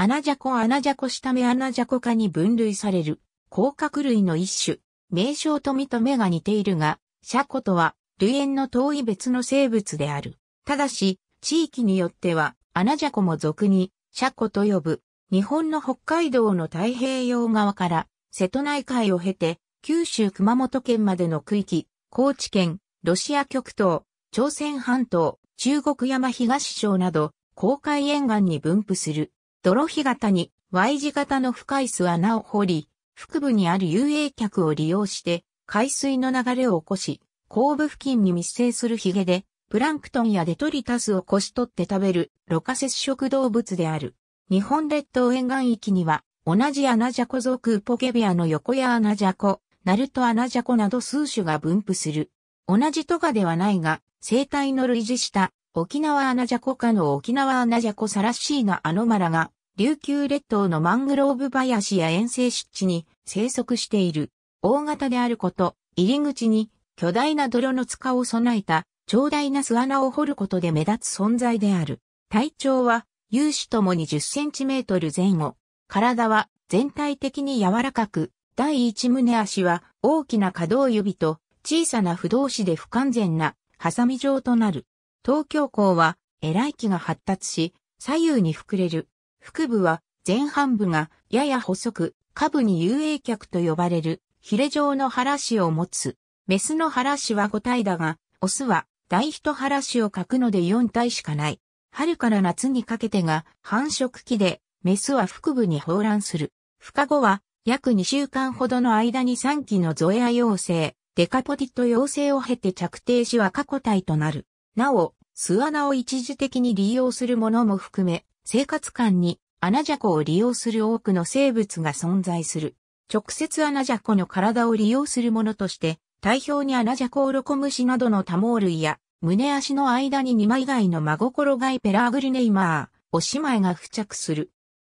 アナジャコアナジャコ下目アナジャコ科に分類される、甲殻類の一種、名称と見と目が似ているが、シャコとは、類縁の遠い別の生物である。ただし、地域によっては、アナジャコも俗に、シャコと呼ぶ。日本の北海道の太平洋側から、瀬戸内海を経て、九州熊本県までの区域、高知県、ロシア極東、朝鮮半島、中国山東省など、公海沿岸に分布する。泥干潟に Y 字型の深い巣穴を掘り、腹部にある遊泳客を利用して海水の流れを起こし、後部付近に密生するヒゲで、プランクトンやデトリタスをこし取って食べる、ろ過接触動物である。日本列島沿岸域には、同じアナジャコ属ポケビアの横やアナジャコ、ナルトアナジャコなど数種が分布する。同じトカではないが、生態の類似した、沖縄アナジャコ科の沖縄アナジャコサラシーナアノマラが、琉球列島のマングローブ林や遠征湿地に生息している。大型であること、入り口に巨大な泥の塚を備えた長大な巣穴を掘ることで目立つ存在である。体長は、有志ともに10センチメートル前後。体は全体的に柔らかく、第一胸足は大きな可動指と小さな不動詞で不完全なハサミ状となる。東京港は、えらい木が発達し、左右に膨れる腹部は前半部がやや細く、下部に遊泳脚と呼ばれるヒレ状の腹子を持つ。メスの腹子は5体だが、オスは大人腹子を欠くので4体しかない。春から夏にかけてが繁殖期で、メスは腹部に放卵する。孵化後は約2週間ほどの間に3期のゾエア妖精、デカポティット妖精を経て着底しは過去体となる。なお、巣穴を一時的に利用するものも含め、生活感に穴ジャコを利用する多くの生物が存在する。直接穴ジャコの体を利用するものとして、体表に穴ジャコオロコムシなどの多毛類や、胸足の間に2枚貝の真心貝ペラーグリネイマー、おしまいが付着する。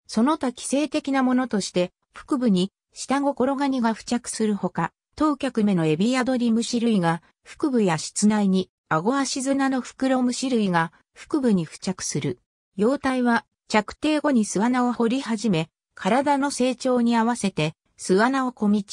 その他寄生的なものとして、腹部に下心ガニが付着するほか、当客目のエビアドリムシ類が腹部や室内に、顎足砂の袋虫類が腹部に付着する。幼体は着底後に巣穴を掘り始め、体の成長に合わせて巣穴を小道、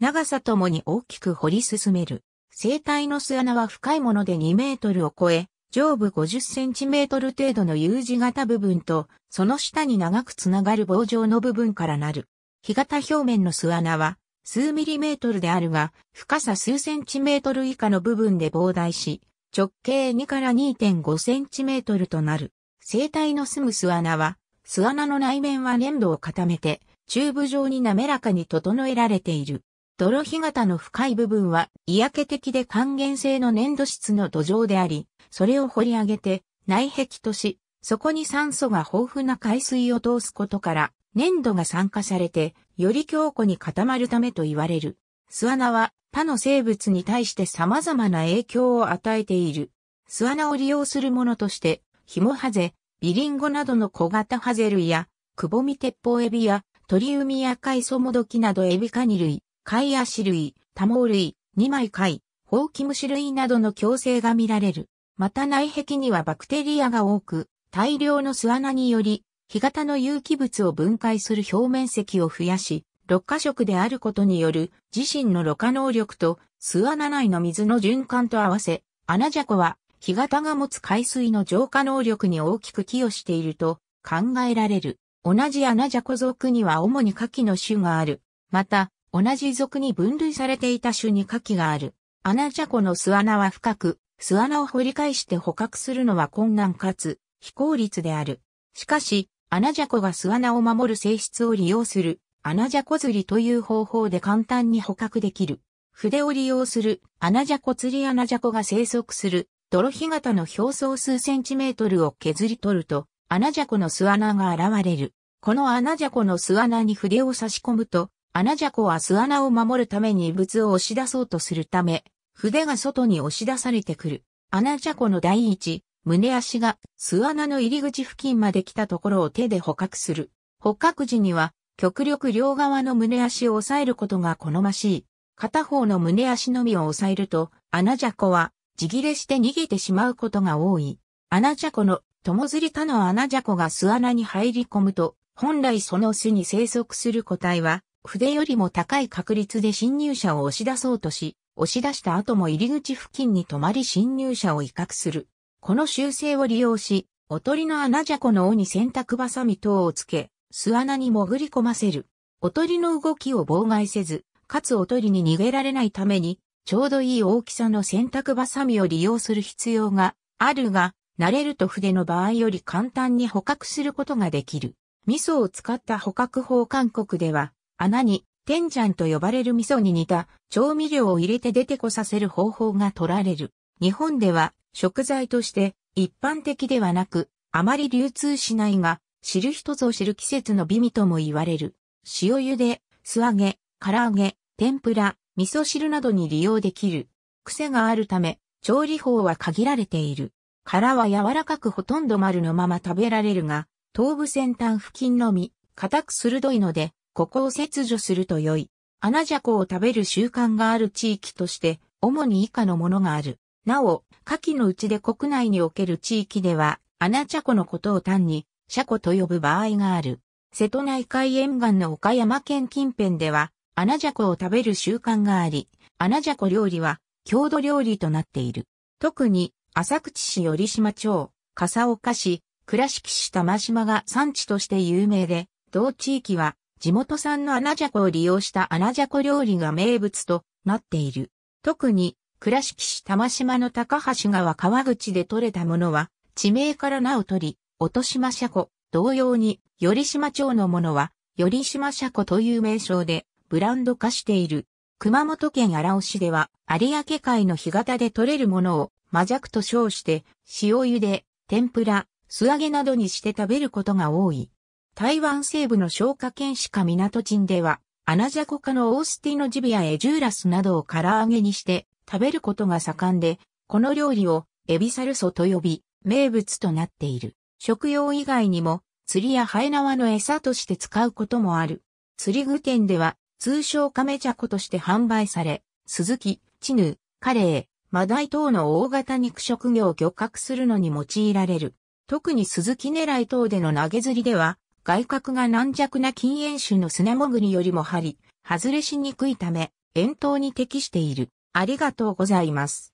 長さともに大きく掘り進める。生体の巣穴は深いもので2メートルを超え、上部50センチメートル程度の U 字型部分と、その下に長くつながる棒状の部分からなる。干潟表面の巣穴は、数ミリメートルであるが、深さ数センチメートル以下の部分で膨大し、直径2から2.5センチメートルとなる。生体の住む巣穴は、巣穴の内面は粘土を固めて、チューブ状に滑らかに整えられている。泥干潟の深い部分は、嫌気的で還元性の粘土質の土壌であり、それを掘り上げて、内壁とし、そこに酸素が豊富な海水を通すことから、粘土が酸化されて、より強固に固まるためと言われる。巣穴は、他の生物に対して様々な影響を与えている。巣穴を利用するものとして、ヒモハゼ、ビリンゴなどの小型ハゼ類や、くぼみ鉄砲エビや、鳥海やイソモドキなどエビカニ類、貝足類、モウ類、二枚貝、ホウキムシ類などの共生が見られる。また内壁にはバクテリアが多く、大量の巣穴により、干潟の有機物を分解する表面積を増やし、六カ色であることによる自身のろ過能力と巣穴内の水の循環と合わせ、アナジャコは干潟が持つ海水の浄化能力に大きく寄与していると考えられる。同じアナジャコ族には主に牡蠣の種がある。また、同じ族に分類されていた種に牡蠣がある。アナジャコの巣穴は深く、巣穴を掘り返して捕獲するのは困難かつ非効率である。しかし、アナジャコが巣穴を守る性質を利用する、アナジャコ釣りという方法で簡単に捕獲できる。筆を利用する、アナジャコ釣りアナジャコが生息する、泥干潟の表層数センチメートルを削り取ると、穴じゃこの巣穴が現れる。この穴じゃこの巣穴に筆を差し込むと、穴じゃこは巣穴を守るために異物を押し出そうとするため、筆が外に押し出されてくる。穴じゃこの第一、胸足が巣穴の入り口付近まで来たところを手で捕獲する。捕獲時には、極力両側の胸足を抑えることが好ましい。片方の胸足のみを抑えると、穴じゃこは地切れして逃げてしまうことが多い。穴ジャコの、友釣り他の穴ジャコが巣穴に入り込むと、本来その巣に生息する個体は、筆よりも高い確率で侵入者を押し出そうとし、押し出した後も入り口付近に止まり侵入者を威嚇する。この習性を利用し、おとりの穴じゃこの尾に洗濯バサミ等をつけ、巣穴に潜り込ませる。おとりの動きを妨害せず、かつおとりに逃げられないために、ちょうどいい大きさの洗濯バサミを利用する必要があるが、慣れると筆の場合より簡単に捕獲することができる。味噌を使った捕獲法韓国では、穴に、天ジャンと呼ばれる味噌に似た調味料を入れて出てこさせる方法が取られる。日本では食材として一般的ではなく、あまり流通しないが、知る人ぞ知る季節の美味とも言われる。塩茹で、素揚げ、唐揚げ、天ぷら、味噌汁などに利用できる。癖があるため、調理法は限られている。殻は柔らかくほとんど丸のまま食べられるが、頭部先端付近のみ、硬く鋭いので、ここを切除すると良い。穴じゃこを食べる習慣がある地域として、主に以下のものがある。なお、下記のうちで国内における地域では、穴じゃこのことを単に、シャコと呼ぶ場合がある。瀬戸内海沿岸の岡山県近辺では、アナジャコを食べる習慣があり、アナジャコ料理は郷土料理となっている。特に、浅口市寄島町、笠岡市、倉敷市玉島が産地として有名で、同地域は地元産のアナジャコを利用したアナジャコ料理が名物となっている。特に、倉敷市玉島の高橋川川口で採れたものは、地名から名を取り、落島車庫、同様に、寄島町のものは、寄島車庫という名称で、ブランド化している。熊本県荒尾市では、有明海の干潟で採れるものを、マジャクと称して、塩茹で、天ぷら、素揚げなどにして食べることが多い。台湾西部の消化県市か港鎮では、アナジャコ科のオースティノジビアエジューラスなどを唐揚げにして食べることが盛んで、この料理をエビサルソと呼び、名物となっている。食用以外にも釣りやハエ縄の餌として使うこともある。釣り具店では通称亀ャ子として販売され、スズキ、チヌ、カレー、マダイ等の大型肉食魚を漁獲するのに用いられる。特にスズキ狙い等での投げ釣りでは、外角が軟弱な禁煙種の砂潜りよりも張り、外れしにくいため、遠投に適している。ありがとうございます。